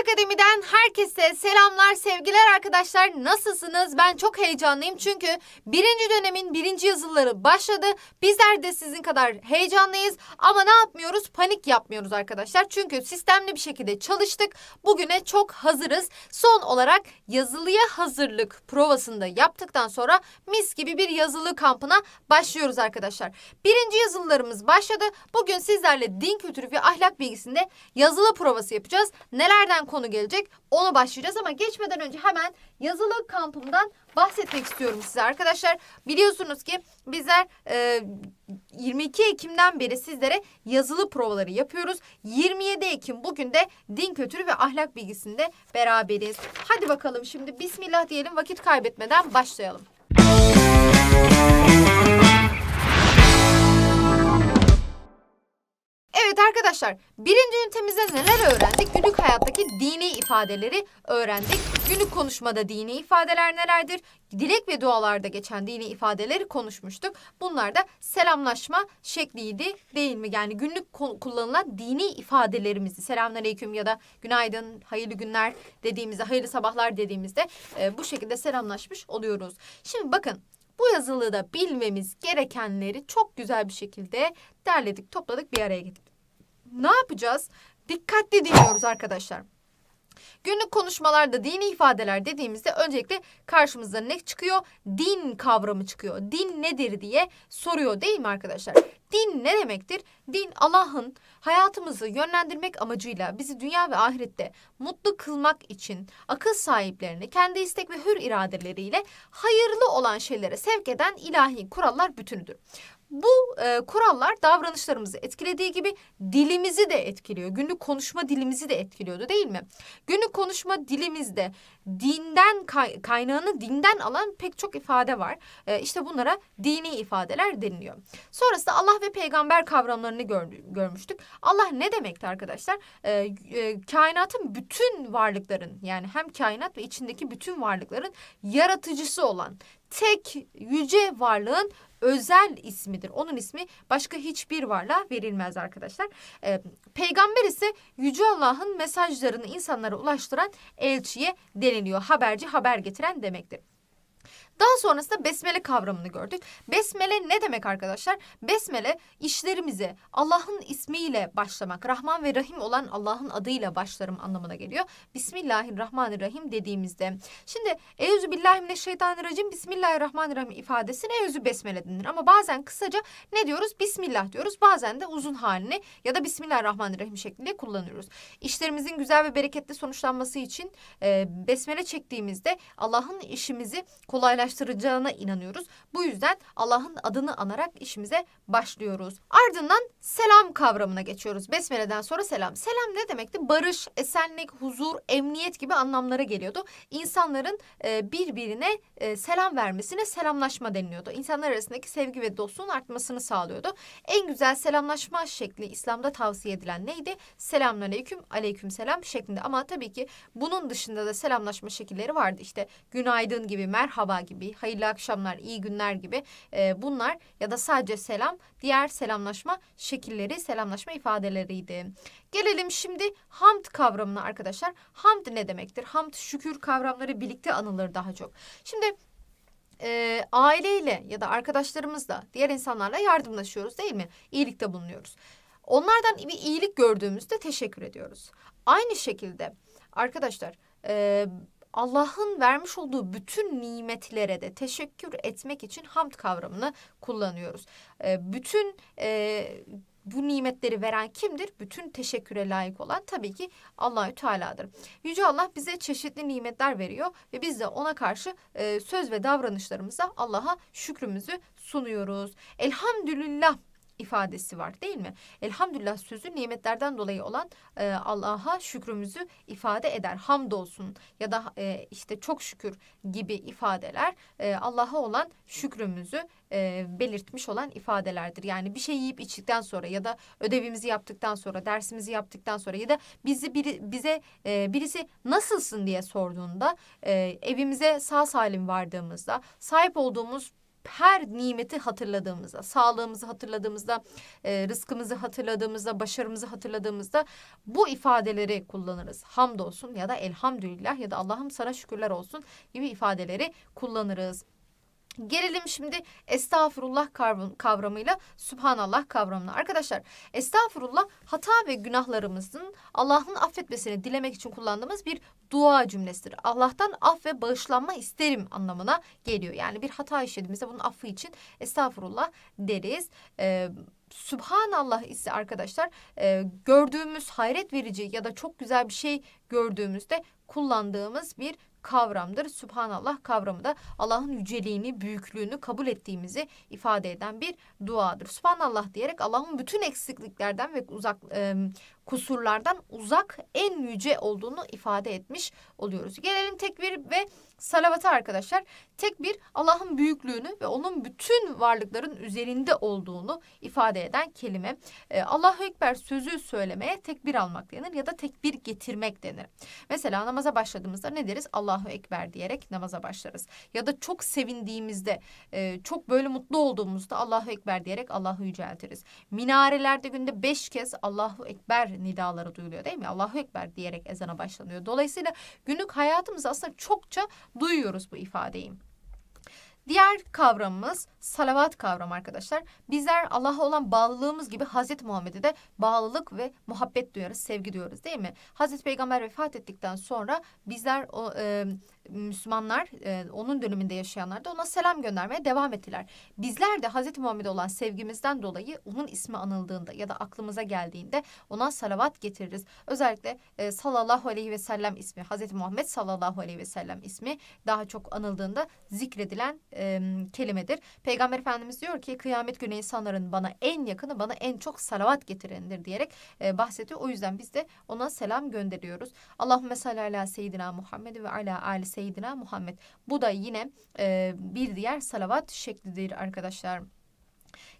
Akademi'den herkese selamlar, sevgiler arkadaşlar. Nasılsınız? Ben çok heyecanlıyım çünkü birinci dönemin birinci yazıları başladı. Bizler de sizin kadar heyecanlıyız ama ne yapmıyoruz? Panik yapmıyoruz arkadaşlar. Çünkü sistemli bir şekilde çalıştık. Bugüne çok hazırız. Son olarak yazılıya hazırlık provasını da yaptıktan sonra mis gibi bir yazılı kampına başlıyoruz arkadaşlar. Birinci yazılılarımız başladı. Bugün sizlerle din kültürü ve ahlak bilgisinde yazılı provası yapacağız. Nelerden konu gelecek. Ona başlayacağız ama geçmeden önce hemen yazılı kampımdan bahsetmek istiyorum size arkadaşlar. Biliyorsunuz ki bizler e, 22 Ekim'den beri sizlere yazılı provaları yapıyoruz. 27 Ekim bugün de din kötürü ve ahlak bilgisinde beraberiz. Hadi bakalım şimdi bismillah diyelim vakit kaybetmeden başlayalım. Müzik Arkadaşlar birinci ünitemizde neler öğrendik? Günlük hayattaki dini ifadeleri öğrendik. Günlük konuşmada dini ifadeler nelerdir? Dilek ve dualarda geçen dini ifadeleri konuşmuştuk. Bunlar da selamlaşma şekliydi değil mi? Yani günlük kullanılan dini ifadelerimizi selamünaleyküm ya da günaydın, hayırlı günler dediğimizde, hayırlı sabahlar dediğimizde e, bu şekilde selamlaşmış oluyoruz. Şimdi bakın bu yazılıda bilmemiz gerekenleri çok güzel bir şekilde derledik, topladık, bir araya getirdik ne yapacağız? Dikkatli dinliyoruz arkadaşlar. Günlük konuşmalarda dini ifadeler dediğimizde öncelikle karşımıza ne çıkıyor? Din kavramı çıkıyor. Din nedir diye soruyor değil mi arkadaşlar? Din ne demektir? Din Allah'ın hayatımızı yönlendirmek amacıyla bizi dünya ve ahirette mutlu kılmak için akıl sahiplerini kendi istek ve hür iradeleriyle hayırlı olan şeylere sevk eden ilahi kurallar bütünüdür. Bu e, kurallar davranışlarımızı etkilediği gibi dilimizi de etkiliyor. Günlük konuşma dilimizi de etkiliyordu değil mi? Günlük konuşma dilimizde dinden kay kaynağını dinden alan pek çok ifade var. E, işte bunlara dini ifadeler deniliyor. Sonrasında Allah ve peygamber kavramlarını gör görmüştük. Allah ne demekti arkadaşlar? E, e, kainatın bütün varlıkların yani hem kainat ve içindeki bütün varlıkların yaratıcısı olan tek yüce varlığın özel ismidir. Onun ismi başka hiçbir varlığa verilmez arkadaşlar. E, peygamber ise Yüce Allah'ın mesajlarını insanlara ulaştıran elçiye deniliyor. Haberci haber getiren demektir. Daha sonrasında besmele kavramını gördük. Besmele ne demek arkadaşlar? Besmele işlerimize Allah'ın ismiyle başlamak, Rahman ve Rahim olan Allah'ın adıyla başlarım anlamına geliyor. Bismillahirrahmanirrahim dediğimizde. Şimdi Euzü Billahimineşşeytanirracim Bismillahirrahmanirrahim ifadesine Euzü Besmele denir. Ama bazen kısaca ne diyoruz? Bismillah diyoruz. Bazen de uzun halini ya da Bismillahirrahmanirrahim şeklinde kullanıyoruz. İşlerimizin güzel ve bereketli sonuçlanması için e, besmele çektiğimizde Allah'ın işimizi kolaylaştırmaktadır kolaylaştıracağına inanıyoruz. Bu yüzden Allah'ın adını anarak işimize başlıyoruz. Ardından selam kavramına geçiyoruz. Besmele'den sonra selam. Selam ne demekti? Barış, esenlik, huzur, emniyet gibi anlamlara geliyordu. İnsanların e, birbirine e, selam vermesine selamlaşma deniliyordu. İnsanlar arasındaki sevgi ve dostluğun artmasını sağlıyordu. En güzel selamlaşma şekli İslam'da tavsiye edilen neydi? Selamünaleyküm, aleyküm selam şeklinde. Ama tabii ki bunun dışında da selamlaşma şekilleri vardı. İşte günaydın gibi, merhaba gibi gibi, hayırlı akşamlar, iyi günler gibi e, bunlar ya da sadece selam, diğer selamlaşma şekilleri, selamlaşma ifadeleriydi. Gelelim şimdi hamd kavramına arkadaşlar. Hamd ne demektir? Hamd şükür kavramları birlikte anılır daha çok. Şimdi e, aileyle ya da arkadaşlarımızla, diğer insanlarla yardımlaşıyoruz değil mi? İyilikte bulunuyoruz. Onlardan bir iyilik gördüğümüzde teşekkür ediyoruz. Aynı şekilde arkadaşlar e, Allah'ın vermiş olduğu bütün nimetlere de teşekkür etmek için hamd kavramını kullanıyoruz. E, bütün e, bu nimetleri veren kimdir? Bütün teşekküre layık olan tabii ki Allahü Teala'dır. Yüce Allah bize çeşitli nimetler veriyor ve biz de ona karşı e, söz ve davranışlarımıza Allah'a şükrümüzü sunuyoruz. Elhamdülillah ifadesi var değil mi? Elhamdülillah sözü nimetlerden dolayı olan e, Allah'a şükrümüzü ifade eder. Hamdolsun ya da e, işte çok şükür gibi ifadeler e, Allah'a olan şükrümüzü e, belirtmiş olan ifadelerdir. Yani bir şey yiyip içtikten sonra ya da ödevimizi yaptıktan sonra, dersimizi yaptıktan sonra ya da bizi biri, bize e, birisi nasılsın diye sorduğunda, e, evimize sağ salim vardığımızda, sahip olduğumuz her nimeti hatırladığımızda, sağlığımızı hatırladığımızda, e, rızkımızı hatırladığımızda, başarımızı hatırladığımızda bu ifadeleri kullanırız. Hamdolsun ya da elhamdülillah ya da Allah'ım sana şükürler olsun gibi ifadeleri kullanırız. Gelelim şimdi estağfurullah kavramıyla sübhanallah kavramına. Arkadaşlar estağfurullah hata ve günahlarımızın Allah'ın affetmesini dilemek için kullandığımız bir dua cümlesidir. Allah'tan af ve bağışlanma isterim anlamına geliyor. Yani bir hata işlediğimizde bunun affı için estağfurullah deriz. Ee, Subhanallah ise arkadaşlar e, gördüğümüz hayret verici ya da çok güzel bir şey gördüğümüzde kullandığımız bir kavramdır. Subhanallah kavramı da Allah'ın yüceliğini, büyüklüğünü kabul ettiğimizi ifade eden bir duadır. Subhanallah diyerek Allah'ın bütün eksikliklerden ve uzak e, kusurlardan uzak en yüce olduğunu ifade etmiş oluyoruz. Gelelim tekbir ve salavata arkadaşlar. Tekbir Allah'ın büyüklüğünü ve onun bütün varlıkların üzerinde olduğunu ifade eden kelime. Ee, Allahu Ekber sözü söylemeye tekbir almak denir ya da tekbir getirmek denir. Mesela namaza başladığımızda ne deriz? Allah Allahu Ekber diyerek namaza başlarız. Ya da çok sevindiğimizde, e, çok böyle mutlu olduğumuzda Allahu Ekber diyerek Allah'ı yüceltiriz. Minarelerde günde beş kez Allahu Ekber nidaları duyuluyor değil mi? Allahu Ekber diyerek ezana başlanıyor. Dolayısıyla günlük hayatımızda aslında çokça duyuyoruz bu ifadeyi. Diğer kavramımız salavat kavramı arkadaşlar. Bizler Allah'a olan bağlılığımız gibi Hazreti Muhammed'e de bağlılık ve muhabbet duyarız, sevgi duyarız değil mi? Hazreti Peygamber vefat ettikten sonra bizler o e, Müslümanlar e, onun döneminde yaşayanlar da ona selam göndermeye devam ettiler. Bizler de Hazreti Muhammed'e olan sevgimizden dolayı onun ismi anıldığında ya da aklımıza geldiğinde ona salavat getiririz. Özellikle e, sallallahu aleyhi ve sellem ismi Hazreti Muhammed sallallahu aleyhi ve sellem ismi daha çok anıldığında zikredilen e, kelimedir. Peygamber Efendimiz diyor ki kıyamet günü insanların bana en yakını bana en çok salavat getirendir diyerek e, bahsediyor. O yüzden biz de ona selam gönderiyoruz. Allahümme salli ala seyyidina Muhammed ve ala aleyhi Seyyidina Muhammed. Bu da yine e, bir diğer salavat şeklidir arkadaşlar.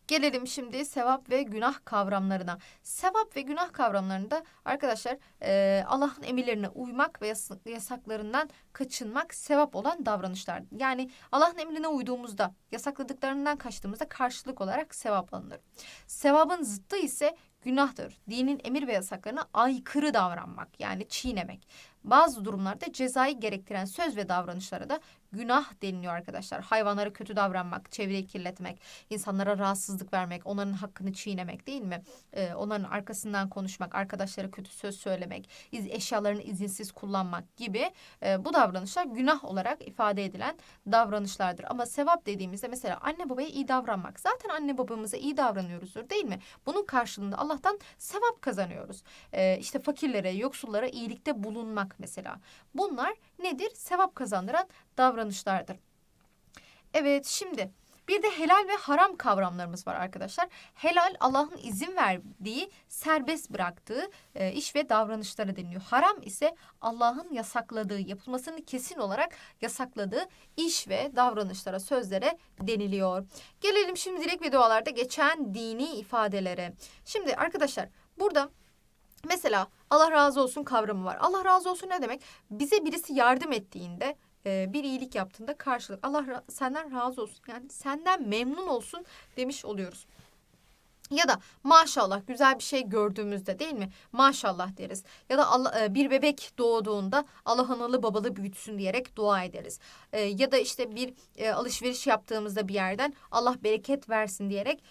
Gelelim şimdi sevap ve günah kavramlarına. Sevap ve günah kavramlarında arkadaşlar e, Allah'ın emirlerine uymak ve yasaklarından kaçınmak sevap olan davranışlar. Yani Allah'ın emrine uyduğumuzda yasakladıklarından kaçtığımızda karşılık olarak sevap alınır. Sevabın zıttı ise günahtır. Dinin emir ve yasaklarına aykırı davranmak yani çiğnemek. Bazı durumlarda cezayı gerektiren söz ve davranışlara da günah deniliyor arkadaşlar. Hayvanlara kötü davranmak, çevreyi kirletmek, insanlara rahatsızlık vermek, onların hakkını çiğnemek değil mi? Ee, onların arkasından konuşmak, arkadaşlara kötü söz söylemek, iz, eşyalarını izinsiz kullanmak gibi e, bu davranışlar günah olarak ifade edilen davranışlardır. Ama sevap dediğimizde mesela anne babaya iyi davranmak. Zaten anne babamıza iyi davranıyoruzdur değil mi? Bunun karşılığında Allah'tan sevap kazanıyoruz. Ee, işte fakirlere, yoksullara iyilikte bulunmak mesela. Bunlar nedir? Sevap kazandıran davranışlardır. Evet şimdi bir de helal ve haram kavramlarımız var arkadaşlar. Helal Allah'ın izin verdiği, serbest bıraktığı e, iş ve davranışlara deniliyor. Haram ise Allah'ın yasakladığı, yapılmasını kesin olarak yasakladığı iş ve davranışlara, sözlere deniliyor. Gelelim şimdi direkt videolarda geçen dini ifadelere. Şimdi arkadaşlar burada mesela Allah razı olsun kavramı var. Allah razı olsun ne demek? Bize birisi yardım ettiğinde e, bir iyilik yaptığında karşılık Allah senden razı olsun yani senden memnun olsun demiş oluyoruz. Ya da maşallah güzel bir şey gördüğümüzde değil mi? Maşallah deriz. Ya da e, bir bebek doğduğunda Allah analı babalı büyütsün diyerek dua ederiz. E, ya da işte bir e, alışveriş yaptığımızda bir yerden Allah bereket versin diyerek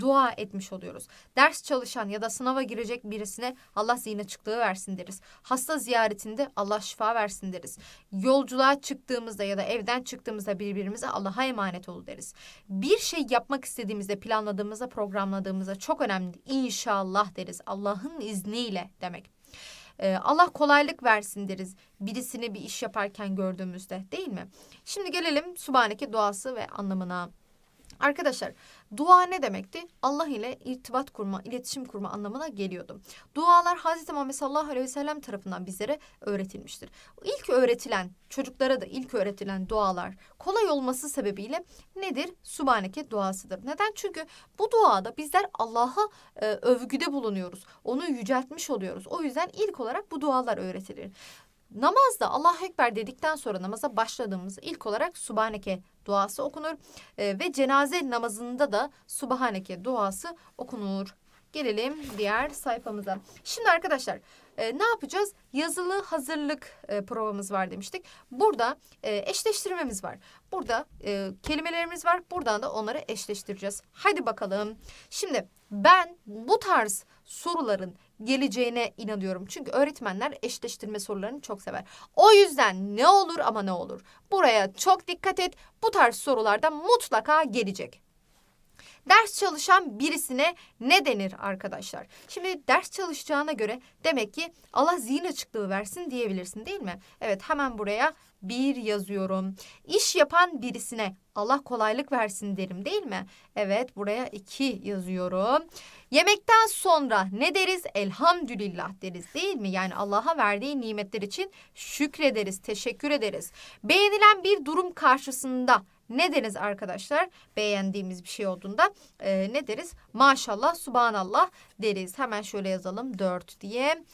dua etmiş oluyoruz. Ders çalışan ya da sınava girecek birisine Allah zihin açıklığı versin deriz. Hasta ziyaretinde Allah şifa versin deriz. Yolculuğa çıktığımızda ya da evden çıktığımızda birbirimize Allah'a emanet ol deriz. Bir şey yapmak istediğimizde, planladığımızda, programladığımızda hayatımıza çok önemli. İnşallah deriz. Allah'ın izniyle demek. Ee, Allah kolaylık versin deriz birisini bir iş yaparken gördüğümüzde değil mi? Şimdi gelelim Subhaneke duası ve anlamına. Arkadaşlar dua ne demekti? Allah ile irtibat kurma, iletişim kurma anlamına geliyordu. Dualar Hz. Muhammed sallallahu aleyhi ve sellem tarafından bizlere öğretilmiştir. İlk öğretilen, çocuklara da ilk öğretilen dualar kolay olması sebebiyle nedir? Subhaneke duasıdır. Neden? Çünkü bu duada bizler Allah'a e, övgüde bulunuyoruz. Onu yüceltmiş oluyoruz. O yüzden ilk olarak bu dualar öğretilir. Namazda Allah Ekber dedikten sonra namaza başladığımız ilk olarak Subhaneke duası okunur e, ve cenaze namazında da Subhaneke duası okunur. Gelelim diğer sayfamıza. Şimdi arkadaşlar e, ne yapacağız? Yazılı hazırlık e, provamız var demiştik. Burada e, eşleştirmemiz var. Burada e, kelimelerimiz var. Buradan da onları eşleştireceğiz. Hadi bakalım. Şimdi ben bu tarz soruların geleceğine inanıyorum. Çünkü öğretmenler eşleştirme sorularını çok sever. O yüzden ne olur ama ne olur. Buraya çok dikkat et. Bu tarz sorularda mutlaka gelecek ders çalışan birisine ne denir arkadaşlar? Şimdi ders çalışacağına göre demek ki Allah zihin açıklığı versin diyebilirsin değil mi? Evet hemen buraya bir yazıyorum. İş yapan birisine Allah kolaylık versin derim değil mi? Evet buraya iki yazıyorum. Yemekten sonra ne deriz? Elhamdülillah deriz değil mi? Yani Allah'a verdiği nimetler için şükrederiz, teşekkür ederiz. Beğenilen bir durum karşısında ne deriz arkadaşlar? Beğendiğimiz bir şey olduğunda e, ne deriz? Maşallah, subhanallah deriz. Hemen şöyle yazalım 4 diye.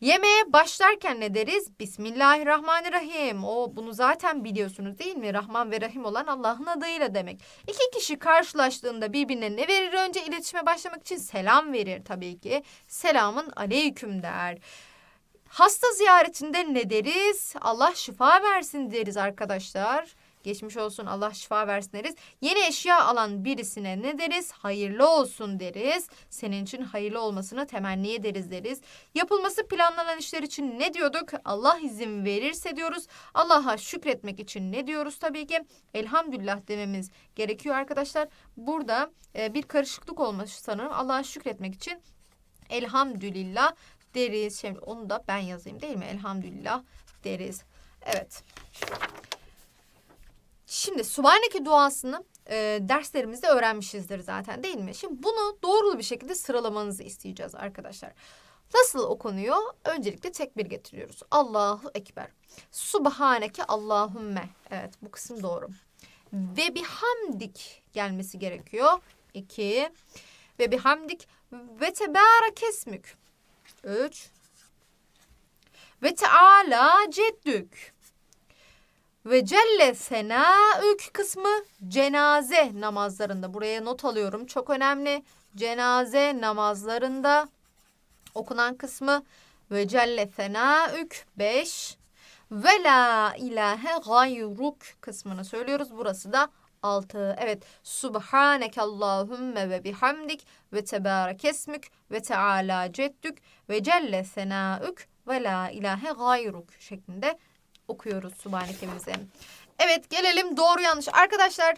Yemeğe başlarken ne deriz? Bismillahirrahmanirrahim. O bunu zaten biliyorsunuz değil mi? Rahman ve Rahim olan Allah'ın adıyla demek. İki kişi karşılaştığında birbirine ne verir? Önce iletişime başlamak için selam verir tabii ki. Selamın aleyküm der. Hasta ziyaretinde ne deriz? Allah şifa versin deriz arkadaşlar. Geçmiş olsun Allah şifa versin deriz. Yeni eşya alan birisine ne deriz? Hayırlı olsun deriz. Senin için hayırlı olmasını temenni ederiz deriz. Yapılması planlanan işler için ne diyorduk? Allah izin verirse diyoruz. Allah'a şükretmek için ne diyoruz tabii ki? Elhamdülillah dememiz gerekiyor arkadaşlar. Burada e, bir karışıklık olmuş sanırım. Allah'a şükretmek için elhamdülillah deriz. Şimdi onu da ben yazayım değil mi? Elhamdülillah deriz. Evet. Şimdi Subhaneke duasını e, derslerimizde öğrenmişizdir zaten değil mi? Şimdi bunu doğrulu bir şekilde sıralamanızı isteyeceğiz arkadaşlar. Nasıl okunuyor? Öncelikle tekbir getiriyoruz. Allahu Ekber. Subhaneke Allahümme. Evet bu kısım doğru. Ve bir hamdik gelmesi gerekiyor. İki. Ve bir hamdik Ve tebarak kesmük. Üç. Ve teala ceddük. Ve celle sena ük kısmı cenaze namazlarında. Buraya not alıyorum. Çok önemli. Cenaze namazlarında okunan kısmı ve celle sena ük 5 ve la ilahe gayruk kısmını söylüyoruz. Burası da 6. Evet. Subhaneke Allahümme ve bihamdik ve tebarekesmük ve teala ceddük ve celle senaük ve la ilahe gayruk şeklinde okuyoruz Subhanekemizi. Evet gelelim doğru yanlış. Arkadaşlar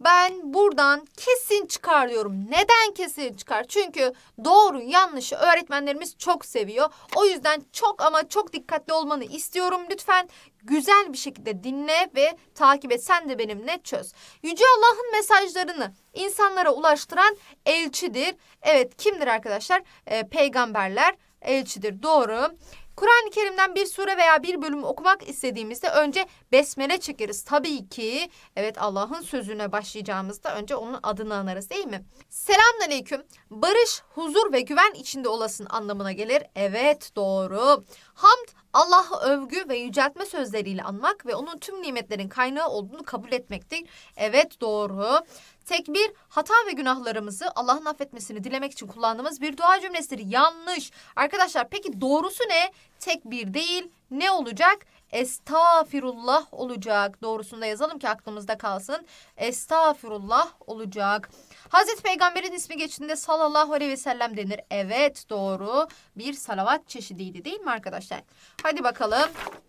ben buradan kesin çıkar diyorum. Neden kesin çıkar? Çünkü doğru yanlışı öğretmenlerimiz çok seviyor. O yüzden çok ama çok dikkatli olmanı istiyorum. Lütfen güzel bir şekilde dinle ve takip et. Sen de benimle çöz. Yüce Allah'ın mesajlarını insanlara ulaştıran elçidir. Evet kimdir arkadaşlar? E, peygamberler elçidir. Doğru. Kur'an-ı Kerim'den bir sure veya bir bölüm okumak istediğimizde önce besmele çekeriz. Tabii ki evet Allah'ın sözüne başlayacağımızda önce onun adını anarız değil mi? Selamünaleyküm. Barış, huzur ve güven içinde olasın anlamına gelir. Evet doğru. Hamd Allah'ı övgü ve yüceltme sözleriyle anmak ve onun tüm nimetlerin kaynağı olduğunu kabul etmektir. Evet doğru. Tekbir hata ve günahlarımızı Allah'ın affetmesini dilemek için kullandığımız bir dua cümlesidir. Yanlış. Arkadaşlar peki doğrusu ne? Tekbir değil. Ne olacak? estağfirullah olacak. Doğrusunu da yazalım ki aklımızda kalsın. Estağfirullah olacak. Hazreti Peygamber'in ismi geçtiğinde sallallahu aleyhi ve sellem denir. Evet doğru bir salavat çeşidiydi değil mi arkadaşlar? Hadi bakalım.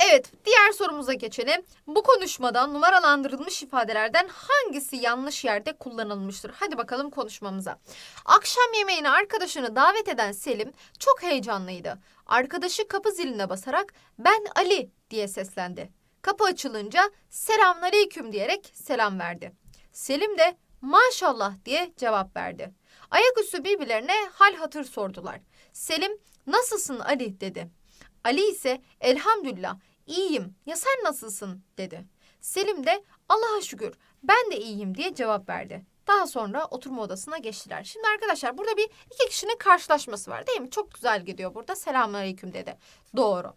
Evet diğer sorumuza geçelim. Bu konuşmadan numaralandırılmış ifadelerden hangisi yanlış yerde kullanılmıştır? Hadi bakalım konuşmamıza. Akşam yemeğine arkadaşını davet eden Selim çok heyecanlıydı. Arkadaşı kapı ziline basarak ben Ali diye seslendi. Kapı açılınca selamünaleyküm diyerek selam verdi. Selim de maşallah diye cevap verdi. Ayaküstü birbirlerine hal hatır sordular. Selim nasılsın Ali dedi. Ali ise elhamdülillah iyiyim ya sen nasılsın dedi. Selim de Allah'a şükür ben de iyiyim diye cevap verdi. Daha sonra oturma odasına geçtiler. Şimdi arkadaşlar burada bir iki kişinin karşılaşması var değil mi? Çok güzel gidiyor burada. Selamünaleyküm dedi. Doğru.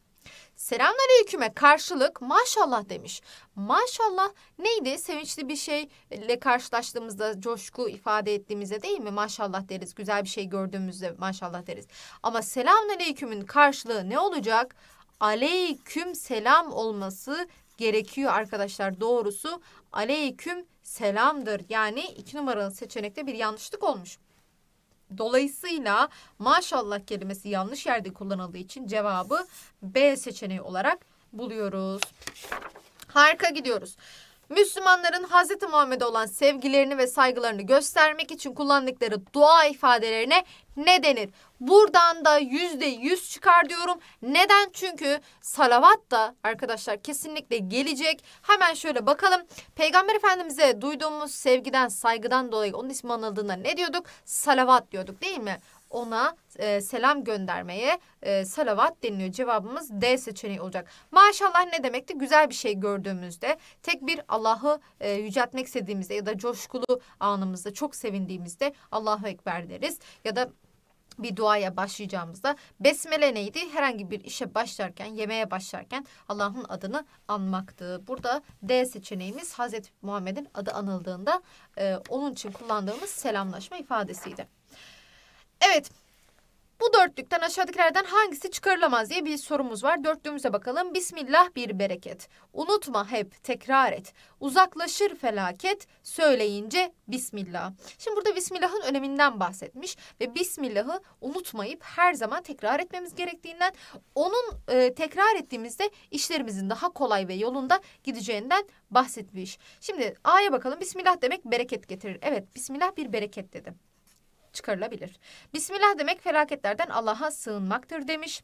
Selamünaleyküm'e karşılık maşallah demiş. Maşallah neydi? Sevinçli bir şeyle karşılaştığımızda coşku ifade ettiğimizde değil mi? Maşallah deriz. Güzel bir şey gördüğümüzde maşallah deriz. Ama selamünaleyküm'ün karşılığı ne olacak? Aleyküm selam olması gerekiyor arkadaşlar. Doğrusu aleyküm selamdır. Yani iki numaralı seçenekte bir yanlışlık olmuş. Dolayısıyla maşallah kelimesi yanlış yerde kullanıldığı için cevabı B seçeneği olarak buluyoruz. Harika gidiyoruz. Müslümanların Hz. Muhammed'e olan sevgilerini ve saygılarını göstermek için kullandıkları dua ifadelerine ne denir? Buradan da yüzde yüz çıkar diyorum. Neden? Çünkü salavat da arkadaşlar kesinlikle gelecek. Hemen şöyle bakalım. Peygamber Efendimiz'e duyduğumuz sevgiden, saygıdan dolayı onun ismi anıldığında ne diyorduk? Salavat diyorduk değil mi? ona e, selam göndermeye e, salavat deniliyor. Cevabımız D seçeneği olacak. Maşallah ne demekti? Güzel bir şey gördüğümüzde, tek bir Allah'ı e, yüceltmek istediğimizde ya da coşkulu anımızda çok sevindiğimizde Allahu Ekber deriz. Ya da bir duaya başlayacağımızda besmele neydi? Herhangi bir işe başlarken, yemeğe başlarken Allah'ın adını anmaktı. Burada D seçeneğimiz Hazreti Muhammed'in adı anıldığında e, onun için kullandığımız selamlaşma ifadesiydi. Evet. Bu dörtlükten aşağıdakilerden hangisi çıkarılamaz diye bir sorumuz var. Dörtlüğümüze bakalım. Bismillah bir bereket. Unutma hep tekrar et. Uzaklaşır felaket söyleyince Bismillah. Şimdi burada Bismillah'ın öneminden bahsetmiş ve Bismillah'ı unutmayıp her zaman tekrar etmemiz gerektiğinden onun e, tekrar ettiğimizde işlerimizin daha kolay ve yolunda gideceğinden bahsetmiş. Şimdi A'ya bakalım. Bismillah demek bereket getirir. Evet Bismillah bir bereket dedim çıkarılabilir. Bismillah demek felaketlerden Allah'a sığınmaktır demiş.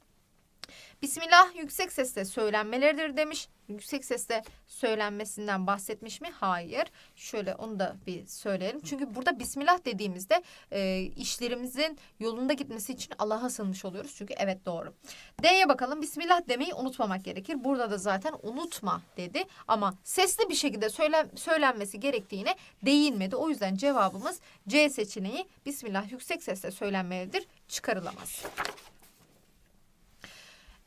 Bismillah yüksek sesle söylenmeleridir demiş. Yüksek sesle söylenmesinden bahsetmiş mi? Hayır. Şöyle onu da bir söyleyelim. Çünkü burada Bismillah dediğimizde e, işlerimizin yolunda gitmesi için Allah'a sığınmış oluyoruz. Çünkü evet doğru. D'ye bakalım. Bismillah demeyi unutmamak gerekir. Burada da zaten unutma dedi. Ama sesli bir şekilde söylen, söylenmesi gerektiğine değinmedi. O yüzden cevabımız C seçeneği Bismillah yüksek sesle söylenmelidir. Çıkarılamaz.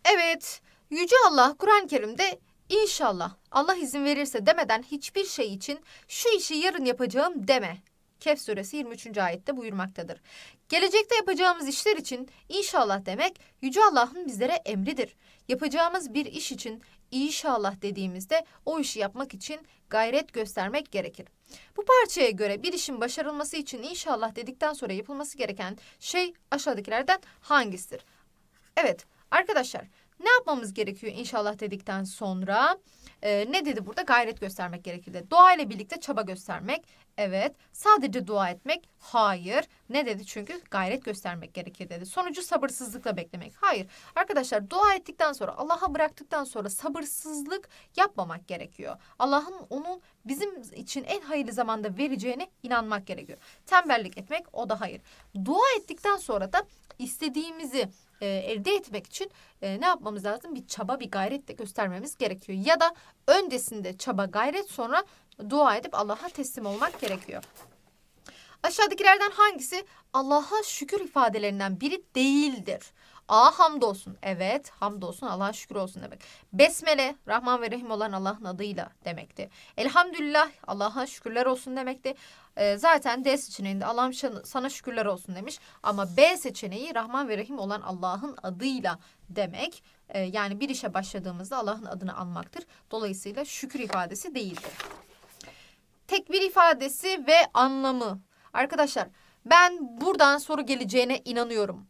Evet, Yüce Allah Kur'an-ı Kerim'de inşallah Allah izin verirse demeden hiçbir şey için şu işi yarın yapacağım deme. Kehf suresi 23. ayette buyurmaktadır. Gelecekte yapacağımız işler için inşallah demek Yüce Allah'ın bizlere emridir. Yapacağımız bir iş için inşallah dediğimizde o işi yapmak için gayret göstermek gerekir. Bu parçaya göre bir işin başarılması için inşallah dedikten sonra yapılması gereken şey aşağıdakilerden hangisidir? Evet, Arkadaşlar ne yapmamız gerekiyor inşallah dedikten sonra e, ne dedi burada gayret göstermek gerekir dedi. Dua ile birlikte çaba göstermek evet sadece dua etmek hayır ne dedi çünkü gayret göstermek gerekir dedi. Sonucu sabırsızlıkla beklemek hayır arkadaşlar dua ettikten sonra Allah'a bıraktıktan sonra sabırsızlık yapmamak gerekiyor. Allah'ın onun bizim için en hayırlı zamanda vereceğine inanmak gerekiyor. Tembellik etmek o da hayır. Dua ettikten sonra da istediğimizi e, elde etmek için e, ne yapmamız lazım? Bir çaba, bir gayret de göstermemiz gerekiyor. Ya da öncesinde çaba, gayret sonra dua edip Allah'a teslim olmak gerekiyor. Aşağıdakilerden hangisi Allah'a şükür ifadelerinden biri değildir? A hamdolsun. Evet hamdolsun Allah'a şükür olsun demek. Besmele Rahman ve Rahim olan Allah'ın adıyla demekti. Elhamdülillah Allah'a şükürler olsun demekti. E, zaten D seçeneğinde Allah'ım sana şükürler olsun demiş. Ama B seçeneği Rahman ve Rahim olan Allah'ın adıyla demek. E, yani bir işe başladığımızda Allah'ın adını almaktır. Dolayısıyla şükür ifadesi değildir. Tekbir ifadesi ve anlamı. Arkadaşlar ben buradan soru geleceğine inanıyorum.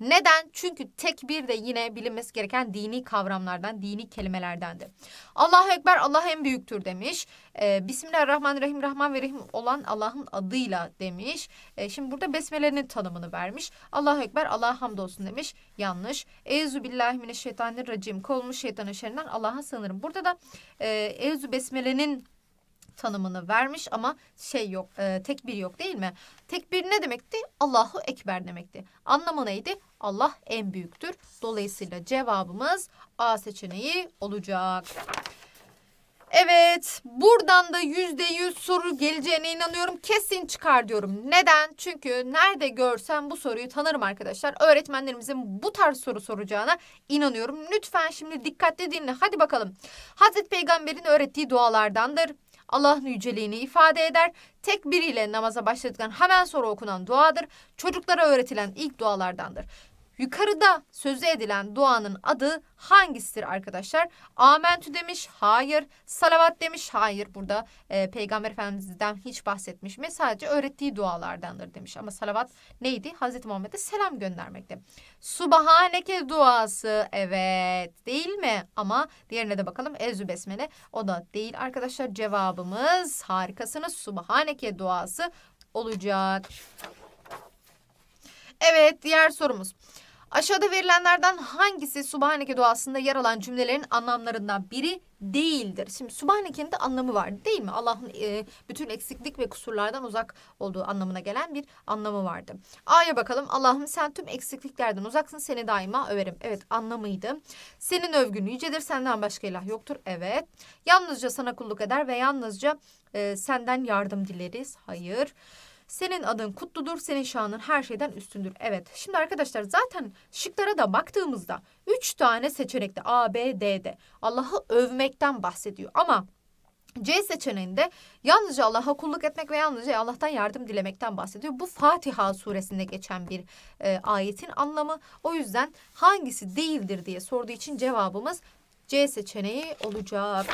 Neden? Çünkü tekbir de yine bilinmesi gereken dini kavramlardan, dini kelimelerdendi. Allahu Ekber, Allah en büyüktür demiş. Ee, Bismillahirrahmanirrahim, Rahman ve Rahim olan Allah'ın adıyla demiş. Ee, şimdi burada besmelerin tanımını vermiş. Allahu Ekber, Allah'a hamdolsun demiş. Yanlış. Euzubillahimineşşeytanirracim, kolmuş şeytanın şerrinden Allah'a sığınırım. Burada da e, Euzu besmelenin tanımını vermiş ama şey yok e, tekbir yok değil mi? Tekbir ne demekti? Allahu Ekber demekti. Anlamı neydi? Allah en büyüktür. Dolayısıyla cevabımız A seçeneği olacak. Evet buradan da %100 soru geleceğine inanıyorum. Kesin çıkar diyorum. Neden? Çünkü nerede görsem bu soruyu tanırım arkadaşlar. Öğretmenlerimizin bu tarz soru soracağına inanıyorum. Lütfen şimdi dikkatli dinle. Hadi bakalım. Hazreti Peygamber'in öğrettiği dualardandır. Allah'ın yüceliğini ifade eder. tek biriyle namaza başladıktan hemen sonra okunan duadır. Çocuklara öğretilen ilk dualardandır. Yukarıda sözü edilen duanın adı hangisidir arkadaşlar? Amentü demiş, hayır. Salavat demiş, hayır. Burada e, Peygamber Efendimiz'den hiç bahsetmiş mi? Sadece öğrettiği dualardandır demiş. Ama salavat neydi? Hazreti Muhammed'e selam göndermekti. Subhaneke duası evet değil mi? Ama diğerine de bakalım. Ezü Besmele o da değil arkadaşlar. Cevabımız harikasınız. Subhaneke duası olacak. Evet diğer sorumuz. Aşağıda verilenlerden hangisi Subhaneke duasında yer alan cümlelerin anlamlarından biri değildir? Şimdi Subhaneke'nin de anlamı vardı değil mi? Allah'ın e, bütün eksiklik ve kusurlardan uzak olduğu anlamına gelen bir anlamı vardı. A'ya bakalım. Allah'ım sen tüm eksikliklerden uzaksın seni daima överim. Evet anlamıydı. Senin övgün yücedir senden başka ilah yoktur. Evet. Yalnızca sana kulluk eder ve yalnızca e, senden yardım dileriz. Hayır. Hayır. Senin adın kutludur, senin şanın her şeyden üstündür. Evet, şimdi arkadaşlar zaten şıklara da baktığımızda üç tane seçenekte A, B, D'de Allah'ı övmekten bahsediyor. Ama C seçeneğinde yalnızca Allah'a kulluk etmek ve yalnızca Allah'tan yardım dilemekten bahsediyor. Bu Fatiha suresinde geçen bir e, ayetin anlamı. O yüzden hangisi değildir diye sorduğu için cevabımız C seçeneği olacak.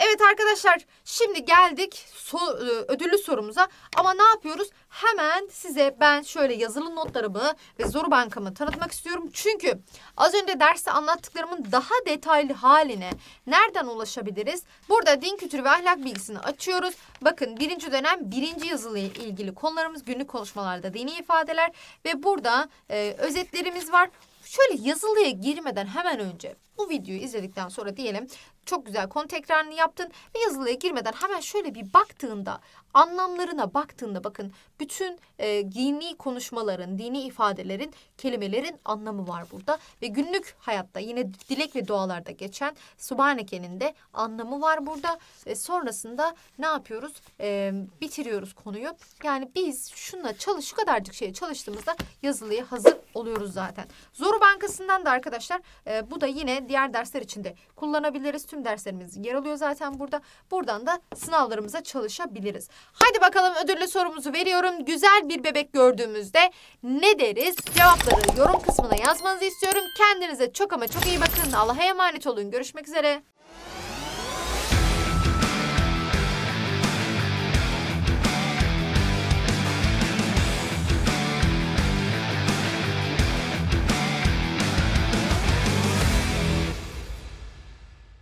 Evet arkadaşlar şimdi geldik so e, ödüllü sorumuza ama ne yapıyoruz? Hemen size ben şöyle yazılı notlarımı ve zor bankamı tanıtmak istiyorum. Çünkü az önce derste anlattıklarımın daha detaylı haline nereden ulaşabiliriz? Burada din kültürü ve ahlak bilgisini açıyoruz. Bakın birinci dönem birinci yazılı ilgili konularımız günlük konuşmalarda dini ifadeler ve burada e, özetlerimiz var. Şöyle yazılıya girmeden hemen önce bu videoyu izledikten sonra diyelim çok güzel konu tekrarını yaptın ve yazılıya girmeden hemen şöyle bir baktığında anlamlarına baktığında bakın bütün e, dini konuşmaların, dini ifadelerin, kelimelerin anlamı var burada ve günlük hayatta yine dilek ve dualarda geçen Subhaneke'nin de anlamı var burada ve sonrasında ne yapıyoruz? E, bitiriyoruz konuyu. Yani biz şunla çalış şu kadarcık şeye çalıştığımızda yazılıya hazır oluyoruz zaten. Zoru Bankası'ndan da arkadaşlar e, bu da yine diğer dersler içinde kullanabiliriz. Tüm derslerimiz yer alıyor zaten burada. Buradan da sınavlarımıza çalışabiliriz. Haydi bakalım ödüllü sorumuzu veriyorum. Güzel bir bebek gördüğümüzde ne deriz? Cevapları yorum kısmına yazmanızı istiyorum. Kendinize çok ama çok iyi bakın. Allah'a emanet olun. Görüşmek üzere.